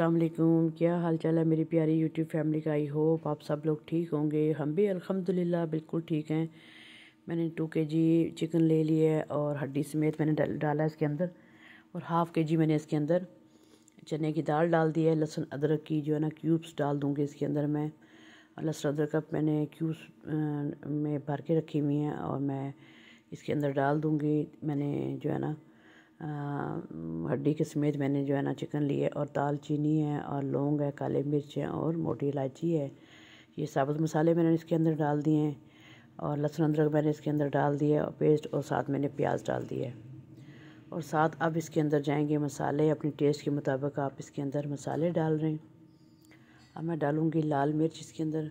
अल्लाम क्या हाल चाल है मेरी प्यारी यूट्यूब फैमिली का आई होप आप सब लोग ठीक होंगे हम भी अल्हम्दुलिल्लाह बिल्कुल ठीक हैं मैंने टू के जी चिकन ले लिया है और हड्डी समेत मैंने डाला है इसके अंदर और हाफ़ के जी मैंने इसके अंदर चने की दाल डाल दी है लहसुन अदरक की जो है ना क्यूब्स डाल दूँगी इसके अंदर मैं लहसुन अदरक का मैंने क्यूब्स में भर के रखी हुई हैं और मैं इसके अंदर डाल दूँगी मैंने जो है ना हड्डी के समेत मैंने जो है ना चिकन लिए और दाल चीनी है और लौंग है काले मिर्च है और मोटी इलायची है ये साबुत मसाले मैंने इसके अंदर डाल दिए हैं और लहसुन अदरक मैंने इसके अंदर डाल दिया और पेस्ट और साथ मैंने प्याज डाल दिया है और साथ अब इसके अंदर जाएंगे मसाले अपने टेस्ट के मुताबिक आप इसके अंदर मसाले डाल रहे हैं अब मैं डालूँगी लाल मिर्च इसके अंदर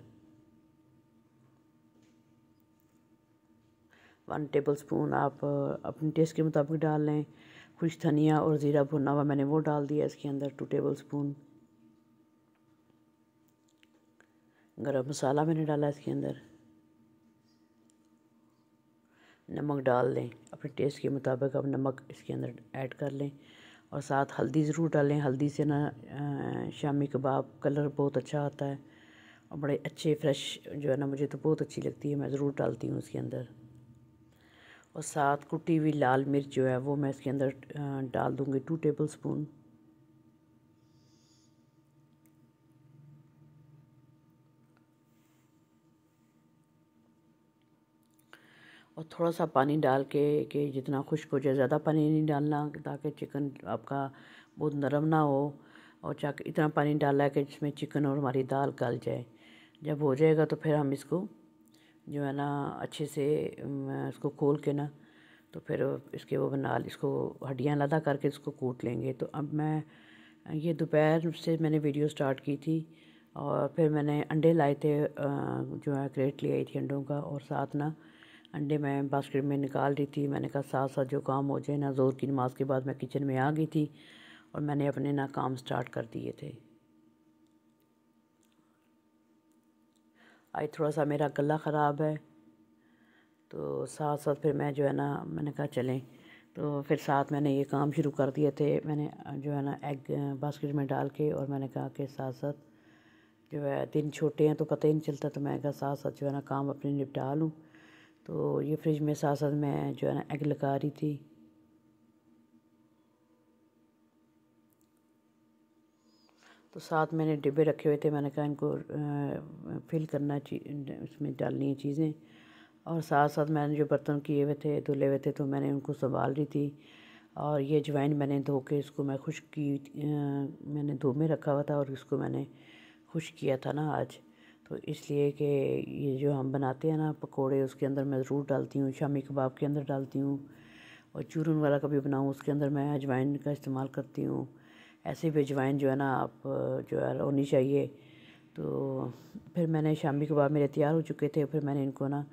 वन टेबल स्पून आप अपने टेस्ट के मुताबिक डाल लें कुछ धनिया और ज़ीरा भुना हुआ मैंने वो डाल दिया इसके अंदर टू टेबल स्पून गरम मसाला मैंने डाला इसके अंदर नमक डाल दें अपने टेस्ट के मुताबिक अब नमक इसके अंदर ऐड कर लें और साथ हल्दी ज़रूर डालें हल्दी से ना शामी कबाब कलर बहुत अच्छा आता है और बड़े अच्छे फ्रेश जो है ना मुझे तो बहुत अच्छी लगती है मैं ज़रूर डालती हूँ उसके अंदर और साथ कुटी हुई लाल मिर्च जो है वो मैं इसके अंदर डाल दूँगी टू टेबल स्पून और थोड़ा सा पानी डाल के कि जितना खुश्क हो जाए ज़्यादा पानी नहीं डालना ताकि चिकन आपका बहुत नरम ना हो और चाहे इतना पानी डाला है कि जिसमें चिकन और हमारी दाल गल जाए जब हो जाएगा तो फिर हम इसको जो है ना अच्छे से इसको खोल के ना तो फिर इसके वो बना इसको हड्डियाँ लदा करके इसको कूट लेंगे तो अब मैं ये दोपहर से मैंने वीडियो स्टार्ट की थी और फिर मैंने अंडे लाए थे जो है क्रेट ले आई थी अंडों का और साथ ना अंडे मैं बास्केट में निकाल रही थी मैंने कहा साथ साथ जो काम हो जाए ना जोर की नमाज के बाद मैं किचन में आ गई थी और मैंने अपने ना काम स्टार्ट कर दिए थे आज थोड़ा सा मेरा गला ख़राब है तो साथ साथ फिर मैं जो है ना मैंने कहा चलें तो फिर साथ मैंने ये काम शुरू कर दिए थे मैंने जो है ना एग बास्केट में डाल के और मैंने कहा कि साथ साथ जो है दिन छोटे हैं तो पता ही नहीं चलता तो मैं कहा साथ साथ जो है ना काम अपने निपटा लूँ तो ये फ्रिज में साथ साथ मैं जो है ना एग लगा रही थी तो साथ मैंने डिब्बे रखे हुए थे मैंने कहा इनको फिल करना उसमें डालनी है चीज़ें और साथ साथ मैंने जो बर्तन किए हुए थे धुले हुए थे तो मैंने उनको संभाल रही थी और ये अजवाइन मैंने धो के इसको मैं खुश की मैंने धो में रखा हुआ था और इसको मैंने खुश किया था ना आज तो इसलिए कि ये जो हम बनाते हैं ना पकोड़े उसके अंदर मैं ज़रूर डालती हूँ शामी कबाब के अंदर डालती हूँ और चूरन वाला कभी बनाऊँ उसके अंदर मैं अजवाइन का इस्तेमाल करती हूँ ऐसे भी अजवाइन जो है ना आप जो है होनी चाहिए तो फिर मैंने शामी के बाद मेरे तैयार हो चुके थे फिर मैंने इनको ना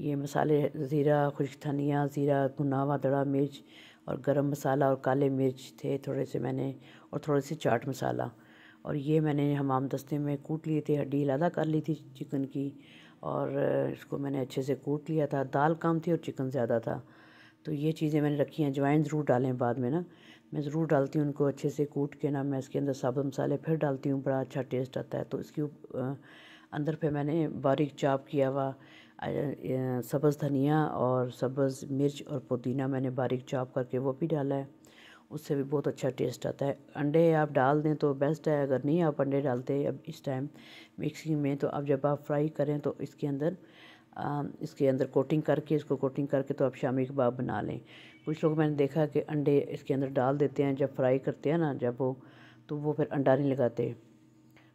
ये मसाले ज़ीरा खुश्क धनिया ज़ीरा भुना हुआ दड़ा मिर्च और गरम मसाला और काले मिर्च थे थोड़े से मैंने और थोड़े से चाट मसाला और ये मैंने हमाम दस्ते में कूट लिए थे हड्डी हिलादा कर ली थी चिकन की और इसको मैंने अच्छे से कूट लिया था दाल कम थी और चिकन ज़्यादा था तो ये चीज़ें मैंने रखी हैं अजवाइन ज़रूर डालें बाद में ना मैं ज़रूर डालती हूँ उनको अच्छे से कूट के ना मैं इसके अंदर साबुत मसाले फिर डालती हूँ बड़ा अच्छा टेस्ट आता है तो इसके अंदर पे मैंने बारीक चाप किया हुआ सब्ज़ धनिया और सब्ज़ मिर्च और पुदीना मैंने बारीक चाप करके वो भी डाला है उससे भी बहुत अच्छा टेस्ट आता है अंडे आप डाल दें तो बेस्ट है अगर नहीं आप अंडे डालते अब इस टाइम मिक्सिंग में तो अब जब आप फ्राई करें तो इसके अंदर आ, इसके अंदर कोटिंग करके इसको कोटिंग करके तो आप शामी कबाब बना लें कुछ लोग मैंने देखा कि अंडे इसके अंदर डाल देते हैं जब फ्राई करते हैं ना जब वो तो वो फिर अंडा नहीं लगाते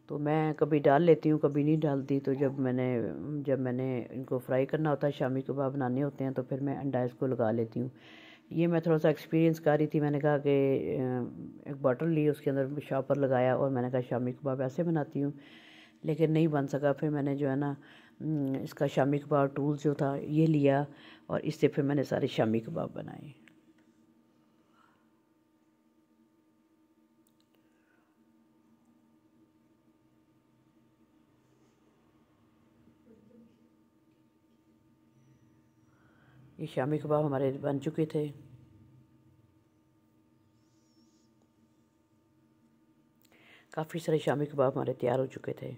तो मैं कभी डाल लेती हूँ कभी नहीं डालती तो जब मैंने जब मैंने इनको फ्राई करना होता है शामी कबाब बनाने होते हैं तो फिर मैं अंडा इसको लगा लेती हूँ ये मैं थोड़ा सा एक्सपीरियंस कर रही थी मैंने कहा कि एक बॉटल ली उसके अंदर शॉपर लगाया और मैंने कहा शामी कबाब ऐसे बनाती हूँ लेकिन नहीं बन सका फिर मैंने जो है ना हम्म, इसका शामी कबाब टूल जो था ये लिया और इससे फिर मैंने सारे शामी कबाब बनाए ये शामी कबाब हमारे बन चुके थे काफ़ी सारे शामी कबाब हमारे तैयार हो चुके थे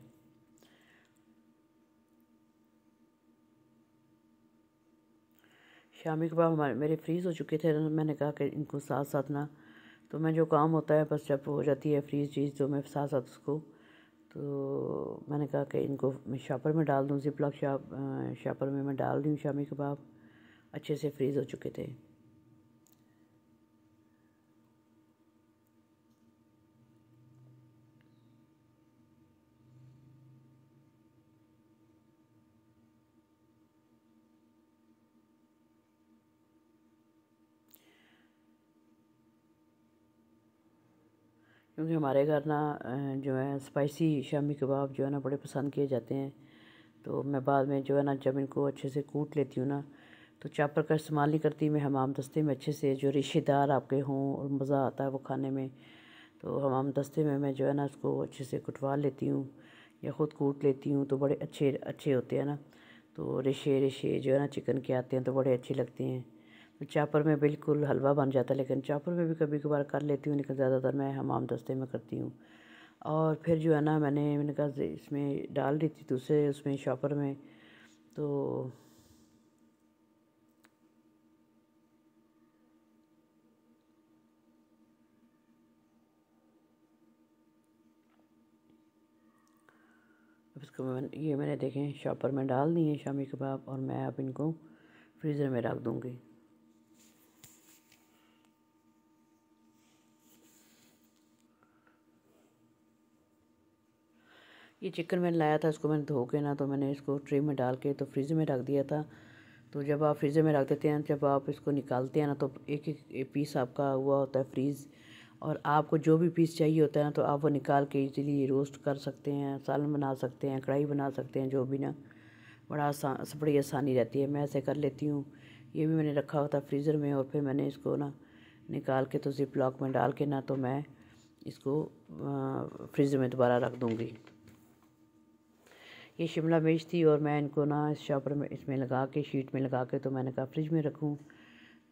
शामी कबाब हमारे मेरे फ्रीज़ हो चुके थे तो मैंने कहा कि इनको साथ साथ ना तो मैं जो काम होता है बस जब हो जाती है फ्रीज चीज़ तो मैं साथ साथ उसको तो मैंने कहा कि इनको मैं शापर में डाल दूँ जिपलॉक शाप शापर में मैं डाल दूँ शामी कबाब अच्छे से फ्रीज़ हो चुके थे क्योंकि हमारे घर ना जो है स्पाइसी शामी कबाब जो है ना बड़े पसंद किए जाते हैं तो मैं बाद में जो है ना जब इनको अच्छे से कूट लेती हूँ ना तो चापर का इस्तेमाल नहीं करती मैं हमाम दस्ते में अच्छे से जो रिश्तेदार आपके हों और मज़ा आता है वो खाने में तो हमाम दस्ते में मैं जो है ना उसको अच्छे से कुटवा लेती हूँ या ख़ुद कूट लेती हूँ तो बड़े अच्छे अच्छे होते हैं ना तो रेशे रेशे जो है ना चिकन के आते हैं तो बड़े अच्छे लगते हैं चापर में बिल्कुल हलवा बन जाता है लेकिन चापर में भी कभी कभार कर लेती हूँ लेकिन ज़्यादातर मैं हमाम दस्ते में करती हूँ और फिर जो है ना मैंने मैंने कहा इसमें डाल दी थी दूसरे उसमें शॉपर में तो इसको मैं ये मैंने देखें शॉपर में डाल दिए शामी कबाब और मैं अब इनको फ्रीज़र में रख दूँगी ये चिकन मैंने लाया था इसको मैंने धो के ना तो मैंने इसको ट्रे में डाल के तो फ्रिज में रख दिया था तो जब आप फ्रीज़र में रख देते हैं जब आप इसको निकालते हैं ना तो एक एक पीस आपका हुआ होता है फ्रीज़ और आपको जो भी पीस चाहिए होता है ना तो आप वो निकाल के इजीली रोस्ट कर सकते हैं सालन बना सकते हैं कढ़ाई बना सकते हैं जो भी ना बड़ा आसान बड़ी आसानी रहती है मैं ऐसे कर लेती हूँ ये भी मैंने रखा होता फ्रीज़र में और फिर मैंने इसको ना निकाल के तो जिप लॉक में डाल के ना तो मैं इसको फ्रिज में दोबारा रख दूँगी ये शिमला मिर्च थी और मैं इनको ना इस शॉपर में इसमें लगा के शीट में लगा के तो मैंने कहा फ्रिज में रखूँ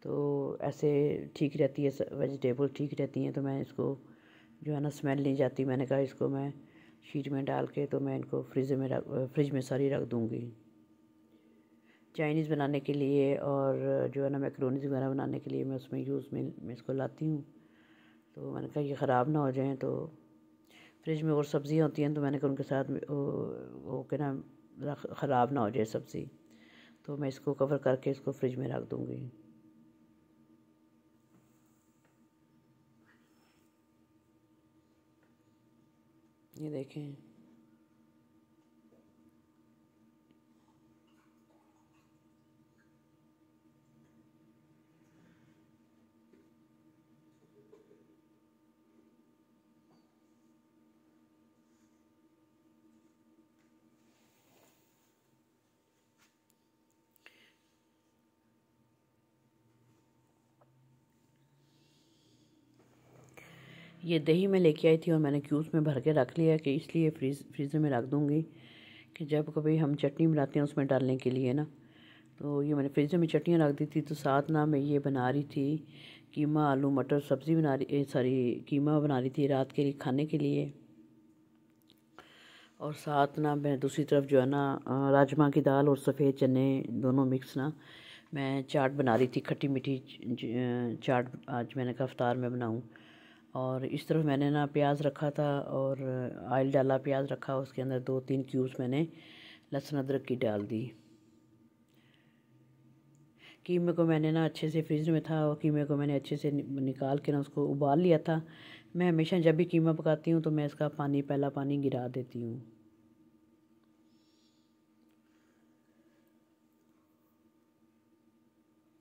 तो ऐसे ठीक रहती है वेजिटेबल ठीक रहती हैं तो मैं इसको जो है ना स्मेल नहीं जाती मैंने कहा इसको मैं शीट में डाल के तो मैं इनको फ्रिज में रख फ्रिज में सारी रख दूँगी चाइनीज़ बनाने के लिए और जो है ना मैक्रोनीज वगैरह बनाने के लिए मैं उसमें यूज़ में मैं इसको लाती हूँ तो मैंने कहा ये ख़राब ना हो जाएँ तो फ्रिज में और सब्ज़ियाँ होती हैं तो मैंने कहा उनके साथ वो के ना ख़राब ना हो जाए सब्ज़ी तो मैं इसको कवर करके इसको फ्रिज में रख दूँगी ये देखें ये दही मैं लेके आई थी और मैंने क्यूज़ में भर के रख लिया कि इसलिए फ्रीज फ्रीज़र में रख दूँगी कि जब कभी हम चटनी बनाते हैं उसमें डालने के लिए ना तो ये मैंने फ्रीज़र में चटनियाँ रख दी थी तो साथ ना मैं ये बना रही थी कीमा आलू मटर सब्ज़ी बना रही सॉरी कीमा बना रही थी रात के लिए खाने के लिए और साथ ना मैं दूसरी तरफ जो है ना राजमा की दाल और सफ़ेद चने दोनों मिक्स ना मैं चाट बना रही थी खट्टी मीठी चाट आज मैंने कहा अफ्तार में बनाऊँ और इस तरफ मैंने ना प्याज रखा था और आयल डाला प्याज रखा उसके अंदर दो तीन क्यूब्स मैंने लहसुन अदरक की डाल दी कीमे को मैंने ना अच्छे से फ्रिज में था और कीमे को मैंने अच्छे से निकाल के ना उसको उबाल लिया था मैं हमेशा जब भी कीमा पकाती हूँ तो मैं इसका पानी पहला पानी गिरा देती हूँ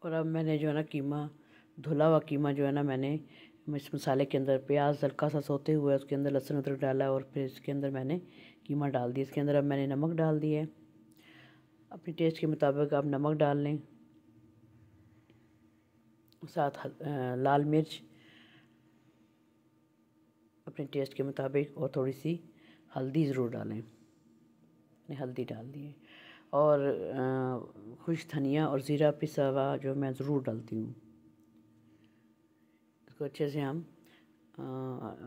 और अब मैंने जो है ना कीमा धुला हुआ कीमा जो है ना मैंने इस मसाले के अंदर प्याज हल्का सा सोते हुए उसके अंदर लहसुन अदरक डाला और फिर इसके अंदर मैंने कीमा डाल दिया इसके अंदर अब मैंने नमक डाल दिया है अपने टेस्ट के मुताबिक आप नमक डाल लें साथ लाल मिर्च अपने टेस्ट के मुताबिक और थोड़ी सी हल्दी ज़रूर डालें मैंने हल्दी डाल दी है और खुश धनिया और ज़ीरा पिसा हुआ जो मैं ज़रूर डालती हूँ इसको अच्छे से हम आ,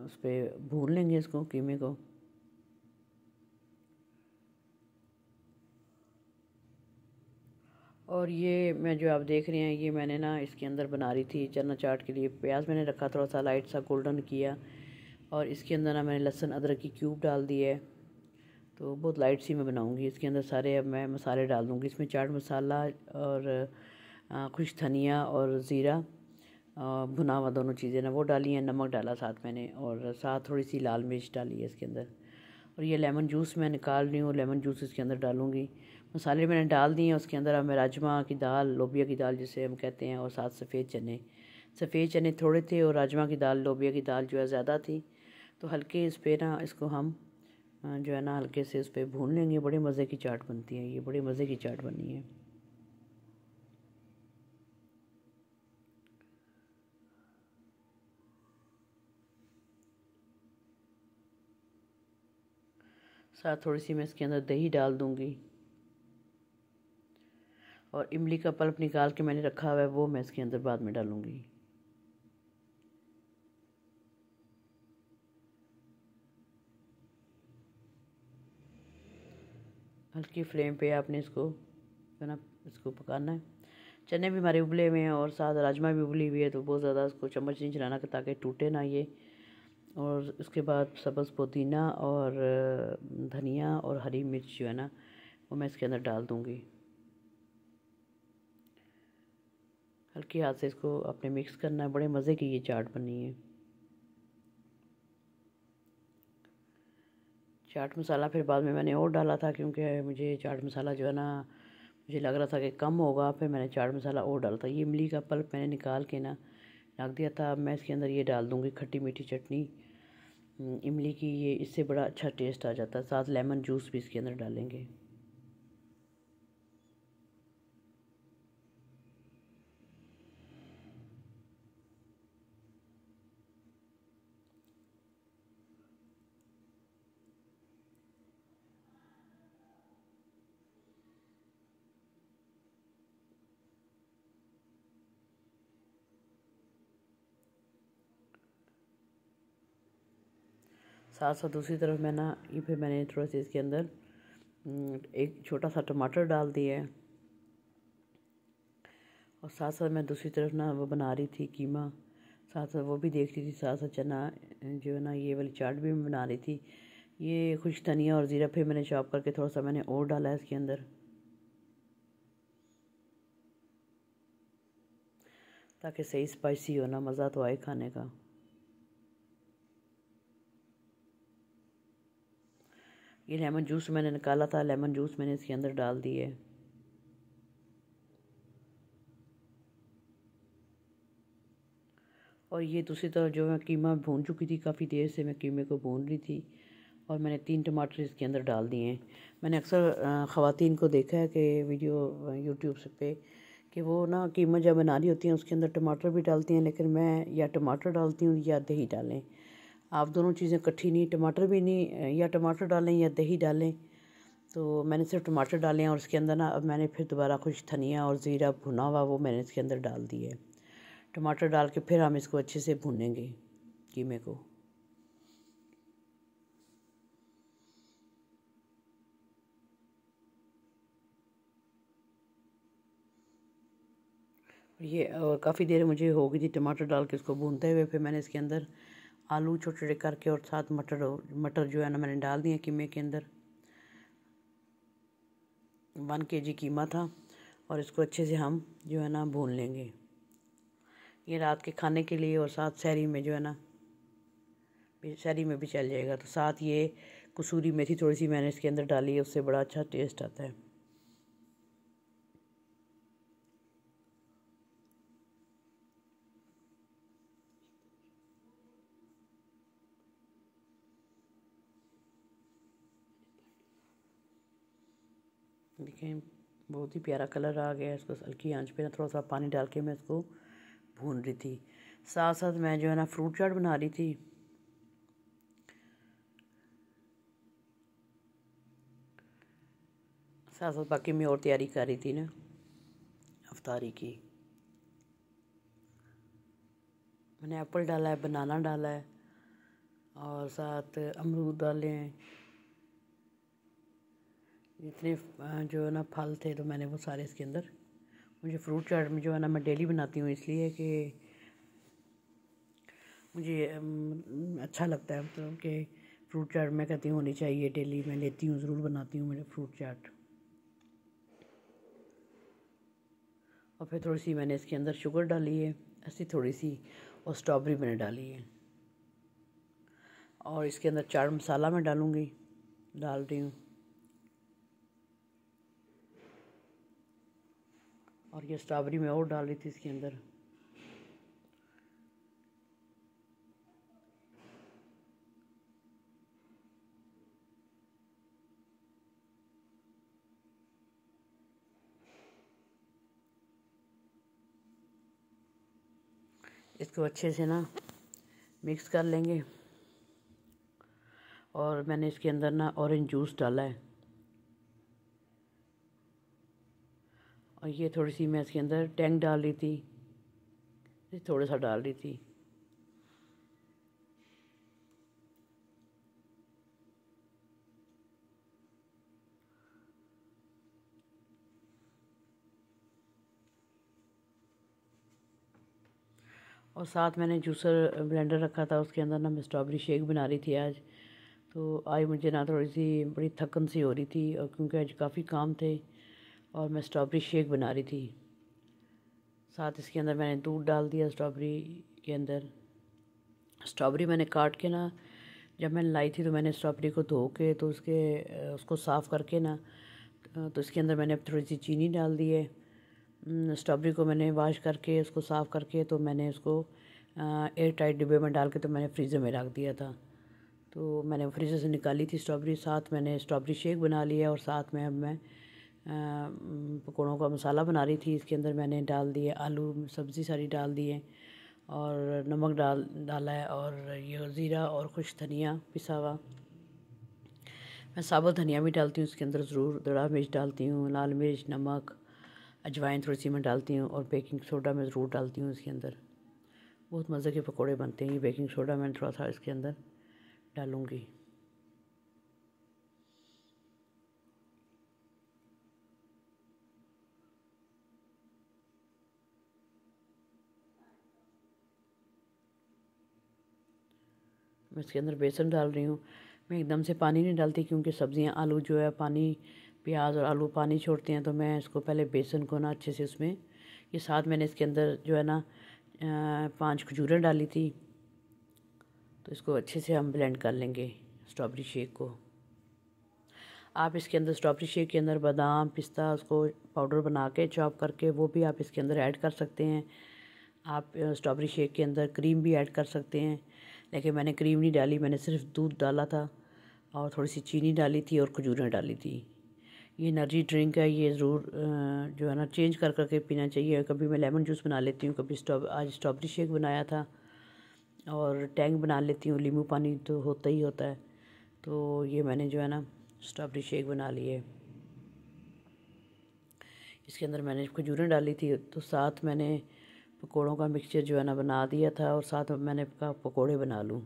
उस पर भून लेंगे इसको कीमे को और ये मैं जो आप देख रहे हैं ये मैंने ना इसके अंदर बना रही थी चना चाट के लिए प्याज मैंने रखा थोड़ा सा लाइट सा गोल्डन किया और इसके अंदर ना मैंने लहसुन अदरक की क्यूब डाल दी है तो बहुत लाइट सी मैं बनाऊंगी इसके अंदर सारे अब मैं मसाले डाल दूँगी इसमें चाट मसाला और खुश धनिया और ज़ीरा भुना हुआ दोनों चीज़ें ना वो डाली हैं नमक डाला साथ मैंने और साथ थोड़ी सी लाल मिर्च डाली है इसके अंदर और ये लेमन जूस मैं निकाल रही हूँ लेमन जूस इसके अंदर डालूँगी मसाले मैंने डाल दिए हैं उसके अंदर हमें राजमा की दाल लोबिया की दाल जिसे हम कहते हैं और साथ सफ़ेद चने सफ़ेद चने थोड़े थे और राजमा की दाल लोबिया की दाल जो है ज़्यादा थी तो हल्के इस पर ना इसको हम जो है ना हल्के से इस पर भून लेंगे बड़े मज़े की चाट बनती है ये बड़े मज़े की चाट बनी है साथ थोड़ी सी मैं इसके अंदर दही डाल दूँगी और इमली का पल्प निकाल के मैंने रखा हुआ है वो मैं इसके अंदर बाद में डालूँगी हल्की फ्लेम पे आपने इसको जो ना इसको पकाना है चने भी हमारे उबले हुए हैं और साथ राजमा भी उबली हुई है तो बहुत ज़्यादा इसको चम्मच नहीं चलाना ताकि टूटे ना ये और उसके बाद सब्ज़ पुदीना और धनिया और हरी मिर्च जो है ना वो मैं इसके अंदर डाल दूँगी हल्के हाथ से इसको अपने मिक्स करना है बड़े मज़े की ये चाट बनी है चाट मसाला फिर बाद में मैंने और डाला था क्योंकि मुझे चाट मसाला जो है ना मुझे लग रहा था कि कम होगा फिर मैंने चाट मसाला और डाला था ये इमली का पल्प मैंने निकाल के ना रख दिया था मैं इसके अंदर ये डाल दूँगी खट्टी मीठी चटनी इमली की ये इससे बड़ा अच्छा टेस्ट आ जाता है साथ लेमन जूस भी इसके अंदर डालेंगे साथ साथ दूसरी तरफ मैं ना ये फिर मैंने थोड़ा सा इसके अंदर एक छोटा सा टमाटर डाल दिया है और साथ साथ मैं दूसरी तरफ ना वो बना रही थी कीमा साथ साथ वो भी देख रही थी साथ साथ चना जो है ना ये वाली चाट भी मैं बना रही थी ये खुश धनिया और ज़ीरा फिर मैंने चॉप करके थोड़ा सा मैंने और डाला है इसके अंदर ताकि सही स्पाइसी हो ना मज़ा तो आए खाने का ये लेमन जूस मैंने निकाला था लेमन जूस मैंने इसके अंदर डाल दिए और ये दूसरी तरफ जो मैं कीमा भून चुकी थी काफ़ी देर से मैं कीमे को भून रही थी और मैंने तीन टमाटर इसके अंदर डाल दिए हैं मैंने अक्सर ख़वातीन को देखा है कि वीडियो यूट्यूब से पे कि वो ना कीमा जब बना रही होती हैं उसके अंदर टमाटर भी डालती हैं लेकिन मैं या टमाटर डालती हूँ या दही डालें आप दोनों चीज़ें कट्ठी नहीं टमाटर भी नहीं या टमाटर डालें या दही डालें तो मैंने सिर्फ टमाटर डाले हैं और उसके अंदर ना अब मैंने फिर दोबारा कुछ धनिया और ज़ीरा भुना हुआ वो मैंने इसके अंदर डाल दिया है टमाटर डाल के फिर हम इसको अच्छे से भूनेंगे कीमे को ये और काफ़ी देर मुझे हो गई थी टमाटर डाल के इसको भूनते हुए फिर मैंने इसके अंदर आलू छोटे छोटे करके और साथ मटर मटर जो है ना मैंने डाल दिए कीमे के अंदर वन के जी कीमा था और इसको अच्छे से हम जो है ना भून लेंगे ये रात के खाने के लिए और साथ शहरी में जो है ना शहरी में भी चल जाएगा तो साथ ये कसूरी मेथी थोड़ी सी मैंने इसके अंदर डाली है उससे बड़ा अच्छा टेस्ट आता है देखें बहुत ही प्यारा कलर आ गया इसको हल्की आंच पे ना थोड़ा सा पानी डाल के मैं इसको भून रही थी साथ साथ मैं जो है ना फ्रूट चाट बना रही थी साथ साथ बाकी मैं और तैयारी कर रही थी ना अफतारी की मैंने एप्पल डाला है बनाना डाला है और साथ अमरूद डाले हैं जितने जो है ना फल थे तो मैंने वो सारे इसके अंदर मुझे फ्रूट चाट में जो है ना मैं डेली बनाती हूँ इसलिए कि मुझे अच्छा लगता है मतलब कि फ्रूट चाट मैं कहती हूँ होनी चाहिए डेली मैं लेती हूँ ज़रूर बनाती हूँ मेरे फ्रूट चाट और फिर थोड़ी सी मैंने इसके अंदर शुगर डाली है ऐसी थोड़ी सी और स्ट्रॉबेरी मैंने डाली है और इसके अंदर चाट मसाला मैं डालूँगी डाल रही हूँ और ये स्ट्रॉबेरी मैं और डाल रही थी इसके अंदर इसको अच्छे से ना मिक्स कर लेंगे और मैंने इसके अंदर ना ऑरेंज जूस डाला है और ये थोड़ी सी मैं इसके अंदर टैंक डाल ली थी थोड़ा सा डाल ली थी और साथ मैंने जूसर ब्लेंडर रखा था उसके अंदर ना मैं स्ट्रॉबेरी शेक बना रही थी आज तो आज मुझे ना थोड़ी सी बड़ी थकन सी हो रही थी और क्योंकि आज काफ़ी काम थे और मैं स्ट्रॉबेरी शेक बना रही थी साथ इसके अंदर मैंने दूध डाल दिया स्ट्रॉबेरी के अंदर स्ट्रॉबेरी मैंने काट के ना जब मैंने लाई थी तो मैंने स्ट्रॉबेरी को धो के तो उसके उसको साफ़ करके ना तो इसके अंदर मैंने थोड़ी सी चीनी डाल दी है स्ट्रॉबेरी को मैंने वाश करके उसको साफ़ करके तो मैंने उसको एयर टाइट डिब्बे में डाल के तो मैंने फ्रीज़र में रख दिया था तो मैंने फ्रीज़र से निकाली थी स्ट्रॉबेरी साथ मैंने स्ट्रॉबेरी शेक बना लिया और साथ में अब मैं पकौड़ों का मसाला बना रही थी इसके अंदर मैंने डाल दिए आलू सब्ज़ी सारी डाल दिए और नमक डाल डाला है और ये ज़ीरा और खुश धनिया पिसा हुआ मैं साबुत धनिया भी डालती हूँ उसके अंदर ज़रूर दड़ा मिर्च डालती हूँ लाल मिर्च नमक अजवाइन थोड़ी सी मैं डालती हूँ और बेकिंग सोडा मैं ज़रूर डालती हूँ इसके अंदर बहुत मज़े के पकौड़े बनते हैं ये बेकिंग सोडा मैं थोड़ा सा इसके अंदर डालूँगी मैं इसके अंदर बेसन डाल रही हूँ मैं एकदम से पानी नहीं डालती क्योंकि सब्ज़ियाँ आलू जो है पानी प्याज और आलू पानी छोड़ते हैं तो मैं इसको पहले बेसन को ना अच्छे से उसमें ये साथ मैंने इसके अंदर जो है ना पांच खजूरें डाली थी तो इसको अच्छे से हम ब्लेंड कर लेंगे स्ट्रॉबेरी शेक को आप इसके अंदर स्ट्रॉबेरी शेक के अंदर बादाम पिस्ता उसको पाउडर बना के चॉप करके वो भी आप इसके अंदर ऐड कर सकते हैं आप स्ट्रॉबेरी शेक के अंदर क्रीम भी ऐड कर सकते हैं लेकिन मैंने क्रीम नहीं डाली मैंने सिर्फ दूध डाला था और थोड़ी सी चीनी डाली थी और खजूरें डाली थी ये एनर्जी ड्रिंक है ये ज़रूर जो है ना चेंज कर करके पीना चाहिए कभी मैं लेमन जूस बना लेती हूँ कभी स्ट्रॉ आज स्ट्रॉबेरी शेक बनाया था और टैंक बना लेती हूँ लीमू पानी तो होता ही होता है तो ये मैंने जो है ना स्ट्रॉबेरी शेक बना लिए इसके अंदर मैंने खजूरें डाली थी तो साथ मैंने पकोड़ों का मिक्सचर जो है ना बना दिया था और साथ में मैंने कहा पकोड़े बना लूँ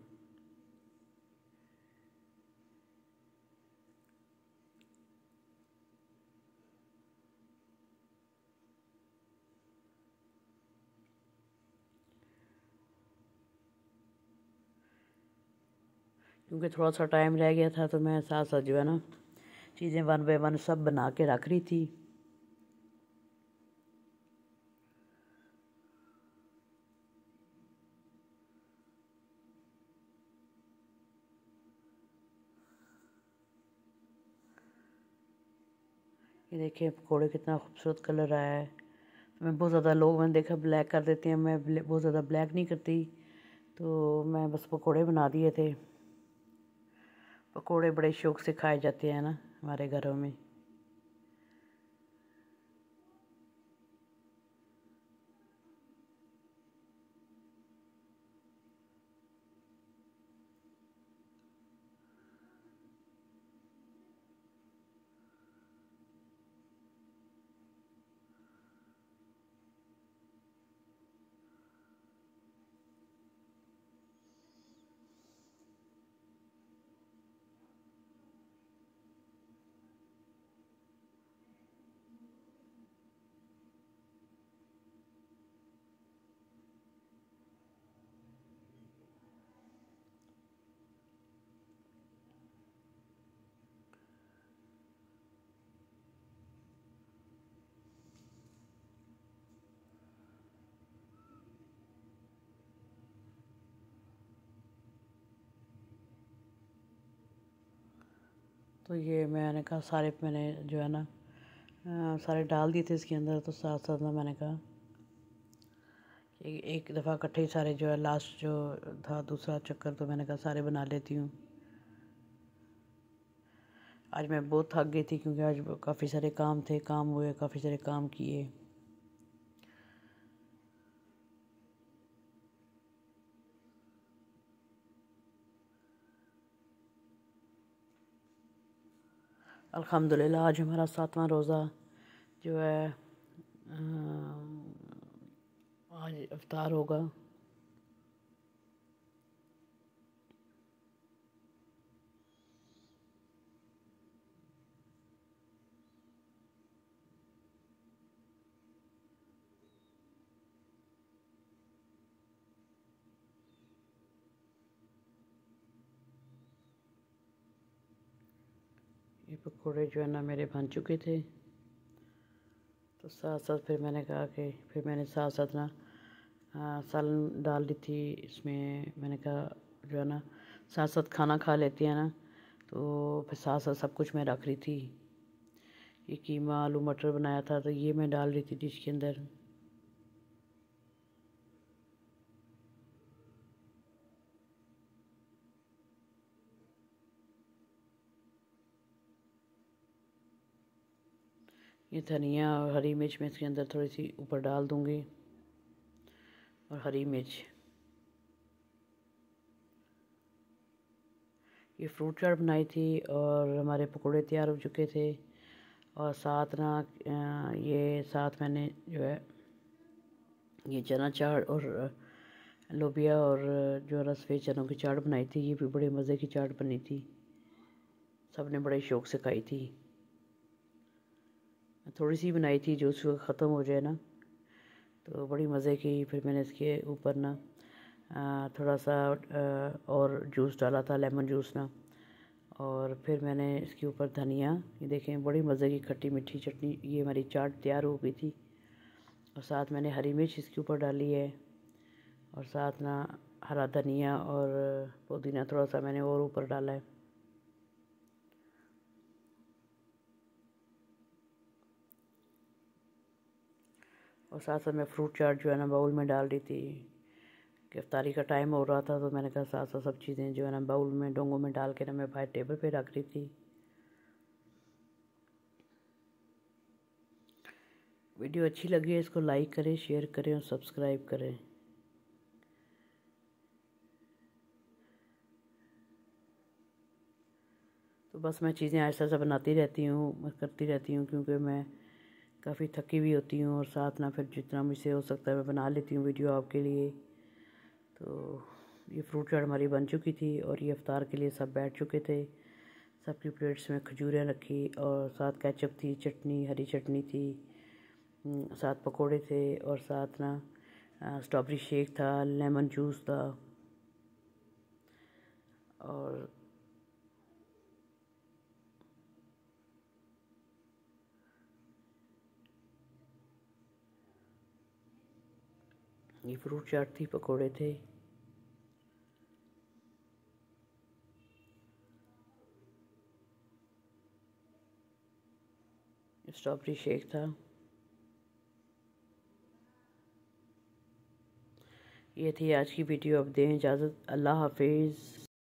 क्योंकि थोड़ा सा टाइम रह गया था तो मैं साथ साथ जो है ना चीज़ें वन बाय वन सब बना के रख रही थी ये देखिए घोड़े कितना खूबसूरत कलर आया है मैं बहुत ज़्यादा लोग मैंने देखा ब्लैक कर देते हैं मैं बहुत ज़्यादा ब्लैक नहीं करती तो मैं बस पकोड़े बना दिए थे पकोड़े बड़े शौक से खाए जाते हैं ना हमारे घरों में तो ये मैंने कहा सारे मैंने जो है ना सारे डाल दिए थे इसके अंदर तो साथ साथ ना मैंने कहा एक दफ़ा इकट्ठे ही सारे जो है लास्ट जो था दूसरा चक्कर तो मैंने कहा सारे बना लेती हूँ आज मैं बहुत थक गई थी क्योंकि आज काफ़ी सारे काम थे काम हुए काफ़ी सारे काम किए अल्हम्दुलिल्लाह आज हमारा सातवां रोज़ा जो है आज अवतार होगा ये पकोड़े जो है ना मेरे बन चुके थे तो साथ साथ फिर मैंने कहा कि फिर मैंने साथ साथ ना सालन डाल दी थी इसमें मैंने कहा जो है ना साथ साथ खाना खा लेती है ना तो फिर साथ साथ सब कुछ मैं रख रही थी ये कीमा आलू मटर बनाया था तो ये मैं डाल रही थी डिश के अंदर ये धनिया और हरी मिर्च मैं इसके अंदर थोड़ी सी ऊपर डाल दूँगी और हरी मिर्च ये फ्रूट चाट बनाई थी और हमारे पकोड़े तैयार हो चुके थे और साथ ना ये साथ मैंने जो है ये चना चाट और लोबिया और जो है चनों की चाट बनाई थी ये भी बड़े मज़े की चाट बनी थी सब ने बड़े शौक़ से खाई थी थोड़ी सी बनाई थी जो उसको ख़त्म हो जाए ना तो बड़ी मज़े की फिर मैंने इसके ऊपर ना थोड़ा सा और जूस डाला था लेमन जूस ना और फिर मैंने इसके ऊपर धनिया ये देखें बड़ी मज़े की खट्टी मीठी चटनी ये हमारी चाट तैयार हो गई थी और साथ मैंने हरी मिर्च इसके ऊपर डाली है और साथ ना हरा धनिया और पुदीना थोड़ा सा मैंने और ऊपर डाला है और साथ साथ मैं फ्रूट चाट जो है ना बाउल में डाल रही थी गिरफ़्तारी का टाइम हो रहा था तो मैंने कहा साथ साथ सब चीज़ें जो है ना बाउल में डोंगों में डाल के ना मैं बाहर टेबल पे रख रही थी वीडियो अच्छी लगी है इसको लाइक करें शेयर करें और सब्सक्राइब करें तो बस मैं चीज़ें ऐसा ऐसा बनाती रहती हूँ करती रहती हूँ क्योंकि मैं काफ़ी थकी हुई होती हूँ और साथ ना फिर जितना मुझसे हो सकता है मैं बना लेती हूँ वीडियो आपके लिए तो ये फ्रूट चाट हमारी बन चुकी थी और ये अफ्तार के लिए सब बैठ चुके थे सबकी प्लेट्स में खजूरें रखी और साथ कैचअप थी चटनी हरी चटनी थी हम्म, साथ पकोड़े थे और साथ ना स्ट्रॉबेरी शेक था लेमन जूस था और ये फ्रूट चाट थी पकोड़े थे स्ट्रॉबेरी शेक था ये थी आज की वीडियो अब दें इजाज़त अल्लाह हाफिज़